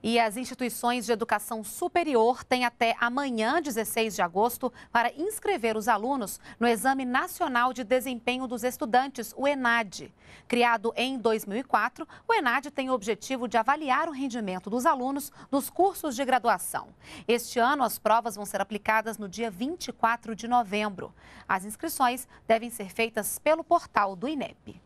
E as instituições de educação superior têm até amanhã, 16 de agosto, para inscrever os alunos no Exame Nacional de Desempenho dos Estudantes, o ENAD. Criado em 2004, o ENAD tem o objetivo de avaliar o rendimento dos alunos nos cursos de graduação. Este ano, as provas vão ser aplicadas no dia 24 de novembro. As inscrições devem ser feitas pelo portal do INEP.